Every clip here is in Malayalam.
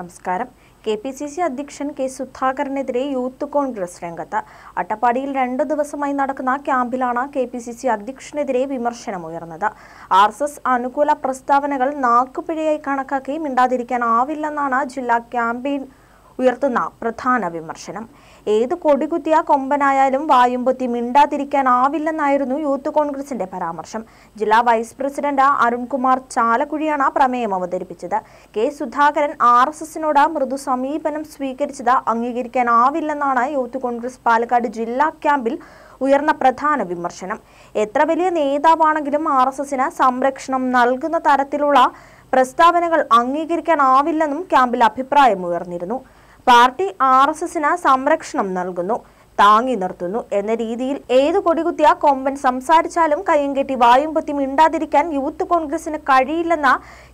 നമസ്കാരം കെ പി സി സി അധ്യക്ഷൻ കെ സുധാകരനെതിരെ യൂത്ത് കോൺഗ്രസ് രംഗത്ത് അട്ടപ്പാടിയിൽ രണ്ടു ദിവസമായി നടക്കുന്ന ക്യാമ്പിലാണ് കെ പി സി സി അധ്യക്ഷനെതിരെ വിമർശനമുയർന്നത് ആർ എസ് എസ് അനുകൂല പ്രസ്താവനകൾ നാക്കുപിഴയായി കണക്കാക്കി മിണ്ടാതിരിക്കാനാവില്ലെന്നാണ് ജില്ലാ ക്യാമ്പയിൻ ഉയർത്തുന്ന പ്രധാന വിമർശനം ഏത് കൊടികുത്തിയ കൊമ്പനായാലും വായുമ്പൊത്തി മിണ്ടാതിരിക്കാനാവില്ലെന്നായിരുന്നു യൂത്ത് കോൺഗ്രസിന്റെ പരാമർശം ജില്ലാ വൈസ് പ്രസിഡന്റ് അരുൺകുമാർ ചാലക്കുഴിയാണ് പ്രമേയം അവതരിപ്പിച്ചത് കെ സുധാകരൻ ആർ എസ് എസിനോട് മൃദു സമീപനം സ്വീകരിച്ചത് അംഗീകരിക്കാനാവില്ലെന്നാണ് യൂത്ത് കോൺഗ്രസ് പാലക്കാട് ജില്ലാ ക്യാമ്പിൽ ഉയർന്ന പ്രധാന വിമർശനം എത്ര വലിയ നേതാവാണെങ്കിലും ആർ എസ് എസിന് സംരക്ഷണം നൽകുന്ന തരത്തിലുള്ള പ്രസ്താവനകൾ അംഗീകരിക്കാനാവില്ലെന്നും ക്യാമ്പിൽ അഭിപ്രായമുയർന്നിരുന്നു പാർട്ടി ആർ എസ് എസിന് സംരക്ഷണം നൽകുന്നു താങ്ങി നിർത്തുന്നു എന്ന രീതിയിൽ ഏത് കൊടികുത്തിയ കൊമ്പൻ സംസാരിച്ചാലും കയ്യും കെട്ടി വായും പൊത്തി മിണ്ടാതിരിക്കാൻ യൂത്ത് കോൺഗ്രസിന് കഴിയില്ലെന്ന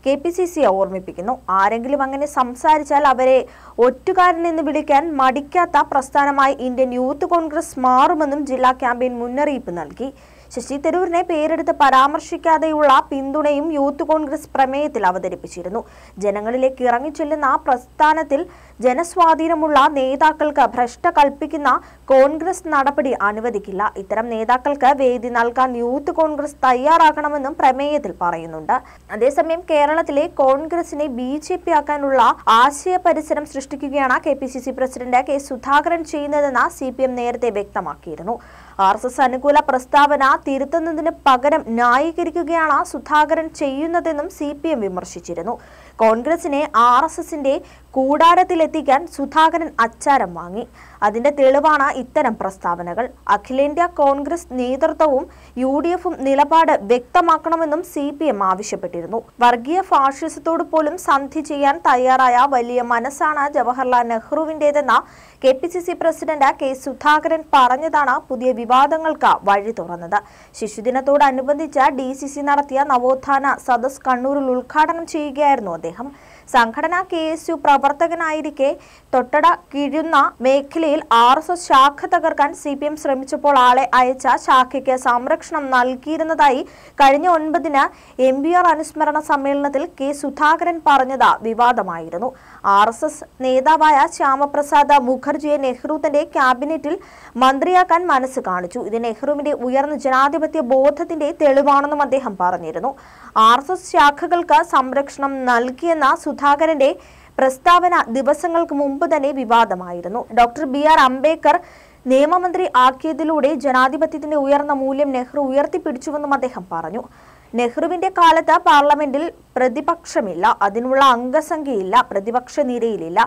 കെ പി സി സി ഓർമ്മിപ്പിക്കുന്നു ആരെങ്കിലും അങ്ങനെ സംസാരിച്ചാൽ അവരെ ഒറ്റുകാരൻ എന്ന് വിളിക്കാൻ മടിക്കാത്ത പ്രസ്ഥാനമായി ഇന്ത്യൻ യൂത്ത് കോൺഗ്രസ് മാറുമെന്നും ജില്ലാ ക്യാമ്പയിൻ മുന്നറിയിപ്പ് നൽകി ശശി തരൂരിനെ പേരെടുത്ത് പരാമർശിക്കാതെയുള്ള പിന്തുണയും യൂത്ത് കോൺഗ്രസ് പ്രമേയത്തിൽ അവതരിപ്പിച്ചിരുന്നു ജനങ്ങളിലേക്ക് ഇറങ്ങിച്ചെല്ലുന്ന പ്രസ്ഥാനത്തിൽ ജനസ്വാധീനമുള്ള നേതാക്കൾക്ക് ഭ്രഷ്ട കൽപ്പിക്കുന്ന കോൺഗ്രസ് നടപടി അനുവദിക്കില്ല ഇത്തരം നേതാക്കൾക്ക് വേദി നൽകാൻ യൂത്ത് കോൺഗ്രസ് തയ്യാറാക്കണമെന്നും പ്രമേയത്തിൽ പറയുന്നുണ്ട് അതേസമയം കേരളത്തിലെ കോൺഗ്രസിനെ ബി ജെ പി ആക്കാനുള്ള ആശയ പരിസരം സൃഷ്ടിക്കുകയാണ് K P C C president K Sudhakaran ചെയ്യുന്നതെന്ന് സി പി എം നേരത്തെ വ്യക്തമാക്കിയിരുന്നു ആർ എസ് എസ് അനുകൂല പ്രസ്താവന തിരുത്തുന്നതിന് പകരം ന്യായീകരിക്കുകയാണ് സുധാകരൻ ചെയ്യുന്നതെന്നും സി പി എം വിമർശിച്ചിരുന്നു കോൺഗ്രസിനെ ആർ എസ് എസിന്റെ കൂടാരത്തിലെത്തിക്കാൻ സുധാകരൻ അച്ചാരം വാങ്ങി അതിന്റെ തെളിവാണ് ഇത്തരം പ്രസ്താവനകൾ അഖിലേന്ത്യാ കോൺഗ്രസ് നേതൃത്വവും യു ഡി എഫും നിലപാട് വ്യക്തമാക്കണമെന്നും സി പി എം ആവശ്യപ്പെട്ടിരുന്നു വർഗീയ ഫാഷിസത്തോട് പോലും സന്ധി ചെയ്യാൻ തയ്യാറായ വലിയ മനസ്സാണ് ജവഹർലാൽ നെഹ്റുവിന്റേതെന്ന K P C C president K Sudhakaran പറഞ്ഞതാണ് പുതിയ വിവാദങ്ങൾക്ക് വഴി തുറന്നത് ശിശുദിനത്തോടനുബന്ധിച്ച് ഡി സി സി നടത്തിയ നവോത്ഥാന സദസ് കണ്ണൂരിൽ ഉദ്ഘാടനം ചെയ്യുകയായിരുന്നു അദ്ദേഹം അദ്ദേഹം സംഘടന കെ എസ് യു പ്രവർത്തകനായിരിക്കെ തൊട്ടട കിഴുന്ന മേഖലയിൽ ആർ എസ് എസ് ശാഖ തകർക്കാൻ സി പി എം ശ്രമിച്ചപ്പോൾ ആളെ അയച്ച ശാഖയ്ക്ക് സംരക്ഷണം നൽകിയിരുന്നതായി കഴിഞ്ഞ ഒൻപതിന് എം ബി ആർ അനുസ്മരണ സമ്മേളനത്തിൽ കെ സുധാകരൻ പറഞ്ഞത് വിവാദമായിരുന്നു ആർ എസ് എസ് നേതാവായ ശ്യാമപ്രസാദ് മുഖർജിയെ നെഹ്റുവിന്റെ ക്യാബിനറ്റിൽ മന്ത്രിയാക്കാൻ മനസ്സ് കാണിച്ചു ഇത് നെഹ്റുവിന്റെ ഉയർന്ന ജനാധിപത്യ ബോധത്തിന്റെ തെളിവാണെന്നും അദ്ദേഹം പറഞ്ഞിരുന്നു ആർ എസ് എസ് ശാഖകൾക്ക് സംരക്ഷണം നൽകിയെന്ന സുധാകരൻ സുധാകരന്റെ പ്രസ്താവന ദിവസങ്ങൾക്ക് മുമ്പ് തന്നെ വിവാദമായിരുന്നു ഡോക്ടർ ബി ആർ അംബേദ്കർ നിയമമന്ത്രി ആക്കിയതിലൂടെ ജനാധിപത്യത്തിന്റെ ഉയർന്ന മൂല്യം നെഹ്റു ഉയർത്തിപ്പിടിച്ചുവെന്നും അദ്ദേഹം പറഞ്ഞു നെഹ്റുവിന്റെ കാലത്ത് പാർലമെന്റിൽ പ്രതിപക്ഷമില്ല അതിനുള്ള അംഗസംഖ്യയില്ല പ്രതിപക്ഷ നിരയിലില്ല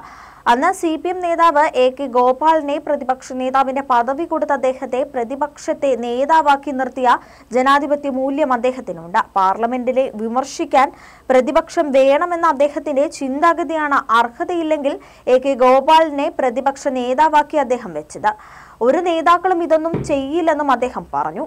അന്ന് സി പി എം നേതാവ് എ കെ ഗോപാലിനെ പ്രതിപക്ഷ നേതാവിന്റെ പദവി കൊടുത്ത അദ്ദേഹത്തെ പ്രതിപക്ഷത്തെ നേതാവാക്കി നിർത്തിയ ജനാധിപത്യ മൂല്യം അദ്ദേഹത്തിനുണ്ട് പാർലമെന്റിലെ വിമർശിക്കാൻ പ്രതിപക്ഷം വേണമെന്ന അദ്ദേഹത്തിന്റെ ചിന്താഗതിയാണ് അർഹതയില്ലെങ്കിൽ എ കെ ഗോപാലിനെ പ്രതിപക്ഷ നേതാവാക്കി അദ്ദേഹം വെച്ചത് ഒരു നേതാക്കളും ഇതൊന്നും ചെയ്യില്ലെന്നും അദ്ദേഹം പറഞ്ഞു